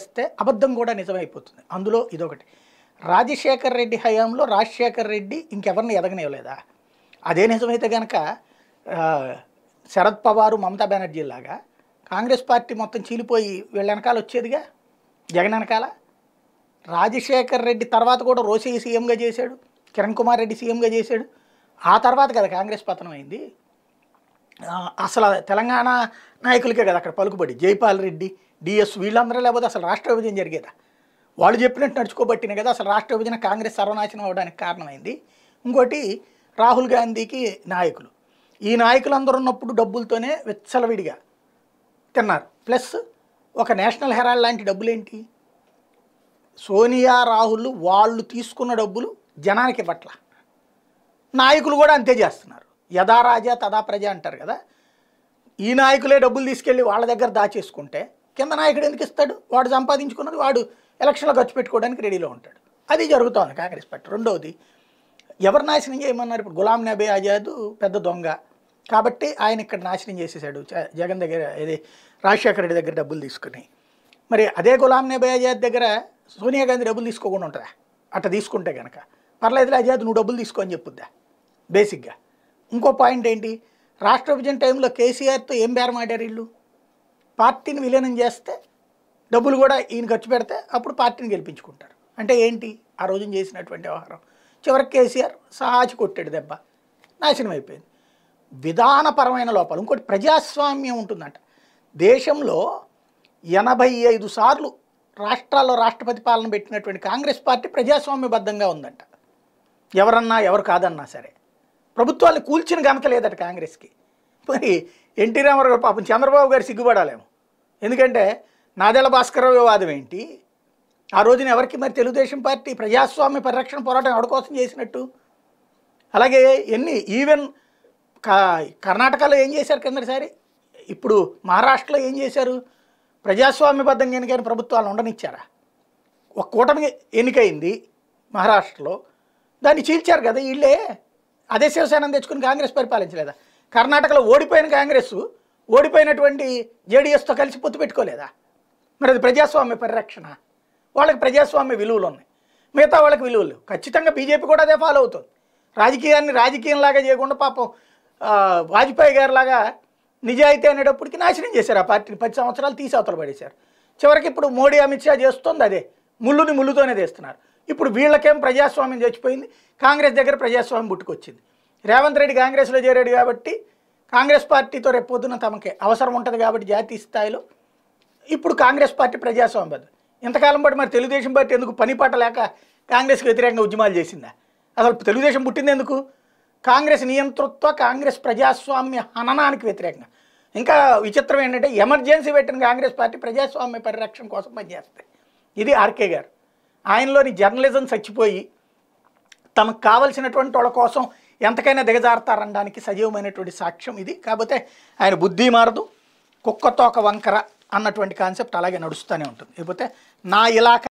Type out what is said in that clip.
చేస్తే అబద్ధం కూడా నిజమైపోతుంది అందులో ఇదొకటి రాజశేఖర్ రెడ్డి హయాంలో రాజశేఖర్ రెడ్డి ఇంకెవరిని ఎదగనివ్వలేదా అదే నిజమైతే కనుక శరద్ పవారు మమతా బెనర్జీ లాగా కాంగ్రెస్ పార్టీ మొత్తం చీలిపోయి వీళ్ళ వెనకాల వచ్చేదిగా జగన్ వెనకాల రాజశేఖర్ రెడ్డి తర్వాత కూడా రోసయ్య సీఎంగా చేశాడు కిరణ్ కుమార్ రెడ్డి సీఎంగా చేశాడు ఆ తర్వాత కదా కాంగ్రెస్ పతనం అయింది అసలు తెలంగాణ నాయకులకే కదా అక్కడ పలుకుబడి జైపాల్ రెడ్డి డిఎస్ వీళ్ళందరూ లేకపోతే అసలు రాష్ట్ర విభజన జరిగేదా వాళ్ళు చెప్పినట్టు నడుచుకోబట్టిన కదా అసలు రాష్ట్ర విభజన కాంగ్రెస్ సర్వనాశనం అవడానికి కారణమైంది ఇంకోటి రాహుల్ గాంధీకి నాయకులు ఈ నాయకులు అందరు ఉన్నప్పుడు డబ్బులతోనే విచ్చలవిడిగా తిన్నారు ప్లస్ ఒక నేషనల్ హెరాల్డ్ లాంటి డబ్బులు ఏంటి సోనియా రాహుల్ వాళ్ళు తీసుకున్న డబ్బులు జనానికి పట్ల నాయకులు కూడా అంతే చేస్తున్నారు యథా రాజా తదా ప్రజ అంటారు కదా ఈ నాయకులే డబ్బులు తీసుకెళ్ళి వాళ్ళ దగ్గర దాచేసుకుంటే కింద నాయకుడు ఎందుకు ఇస్తాడు వాడు సంపాదించుకున్నది వాడు ఎలక్షన్లో ఖర్చు పెట్టుకోవడానికి రెడీలో ఉంటాడు అది జరుగుతూ ఉంది కాంగ్రెస్ పార్టీ రెండవది ఎవరు నాశనం చేయమన్నారు ఇప్పుడు గులాం నబీ ఆజాద్ పెద్ద దొంగ కాబట్టి ఆయన ఇక్కడ నాశనం చేసేసాడు జగన్ దగ్గర ఇది రాజశేఖర రెడ్డి దగ్గర డబ్బులు తీసుకుని మరి అదే గులాం నబీ ఆజాద్ దగ్గర సోనియా గాంధీ డబ్బులు తీసుకోకుండా ఉంటుందా అట్లా తీసుకుంటే కనుక పర్లేదు అజాద్ నువ్వు డబ్బులు తీసుకో అని చెప్పుద్దా బేసిక్గా ఇంకో పాయింట్ ఏంటి రాష్ట్ర విభజన టైంలో కేసీఆర్తో ఏం బేరం ఆడారు వీళ్ళు పార్టీని విలీనం చేస్తే డబ్బులు కూడా ఈయన ఖర్చు పెడితే అప్పుడు పార్టీని గెలిపించుకుంటారు అంటే ఏంటి ఆ రోజున చేసినటువంటి వ్యవహారం చివరికి కేసీఆర్ సహాచి కొట్టాడు దెబ్బ నాశనం అయిపోయింది విధానపరమైన లోపాలు ఇంకోటి ప్రజాస్వామ్యం ఉంటుందంట దేశంలో ఎనభై ఐదు సార్లు రాష్ట్రాల్లో రాష్ట్రపతి పాలన పెట్టినటువంటి కాంగ్రెస్ పార్టీ ప్రజాస్వామ్యబద్ధంగా ఉందంట ఎవరన్నా ఎవరు కాదన్నా సరే ప్రభుత్వాన్ని కూల్చిన ఘనత లేదట కాంగ్రెస్కి మరి ఎన్టీ రామారావు గారు పాపం చంద్రబాబు గారు సిగ్గుపడాలేము ఎందుకంటే నాదెల భాస్కర వివాదం ఏంటి ఆ రోజున ఎవరికి మరి తెలుగుదేశం పార్టీ ప్రజాస్వామ్య పరిరక్షణ పోరాటం ఎవరి కోసం చేసినట్టు అలాగే ఎన్ని ఈవెన్ కర్ణాటకలో ఏం చేశారు కిందటిసారి ఇప్పుడు మహారాష్ట్రలో ఏం చేశారు ప్రజాస్వామ్యబద్ధంగా ఎన్నికైన ప్రభుత్వాలు ఉండనిచ్చారా ఒక కూటమి ఎన్నికైంది మహారాష్ట్రలో దాన్ని చీల్చారు కదా వీళ్ళే అదే శివసేనని తెచ్చుకుని కాంగ్రెస్ పరిపాలించలేదా కర్ణాటకలో ఓడిపోయిన కాంగ్రెస్ ఓడిపోయినటువంటి జేడీఎస్తో కలిసి పొత్తు పెట్టుకోలేదా మరి అది ప్రజాస్వామ్య పరిరక్షణ వాళ్ళకి ప్రజాస్వామ్య విలువలు ఉన్నాయి మిగతా వాళ్ళకి విలువలు ఖచ్చితంగా బీజేపీ కూడా అదే ఫాలో అవుతుంది రాజకీయాన్ని రాజకీయంలాగా చేయకుండా పాపం వాజ్పేయి గారిలాగా నిజాయితీ అనేటప్పటికి నాశనం చేశారు ఆ పార్టీని పది సంవత్సరాలు తీసి అవతల పడేశారు చివరికి ఇప్పుడు మోడీ అమిత్ షా చేస్తుంది అదే ముళ్ళుని ముళ్ళుతోనే తీస్తున్నారు ఇప్పుడు వీళ్ళకేం ప్రజాస్వామ్యం చచ్చిపోయింది కాంగ్రెస్ దగ్గర ప్రజాస్వామ్యం పుట్టుకొచ్చింది రేవంత్ రెడ్డి కాంగ్రెస్లో చేరాడు కాబట్టి కాంగ్రెస్ పార్టీతో రేపొద్దున తమకి అవసరం ఉంటుంది కాబట్టి జాతీయ స్థాయిలో ఇప్పుడు కాంగ్రెస్ పార్టీ ప్రజాస్వామ్యబద్ధ ఇంతకాలం పాటు మరి తెలుగుదేశం పార్టీ ఎందుకు పని లేక కాంగ్రెస్కి వ్యతిరేకంగా ఉద్యమాలు చేసిందా అసలు తెలుగుదేశం పుట్టింది ఎందుకు కాంగ్రెస్ నియంతృత్వ కాంగ్రెస్ ప్రజాస్వామ్య హననానికి వ్యతిరేకంగా ఇంకా విచిత్రం ఏంటంటే ఎమర్జెన్సీ పెట్టిన కాంగ్రెస్ పార్టీ ప్రజాస్వామ్య పరిరక్షణ కోసం పనిచేస్తాయి ఇది ఆర్కే గారు ఆయనలోని జర్నలిజం చచ్చిపోయి తమకు కావలసినటువంటి వాళ్ళ కోసం ఎంతకైనా దిగజారుతారనడానికి సజీవమైనటువంటి సాక్ష్యం ఇది కాకపోతే ఆయన బుద్ధి మారదు కుక్కతోక వంకర అన్నటువంటి కాన్సెప్ట్ అలాగే నడుస్తూనే ఉంటుంది లేకపోతే నా ఇలాక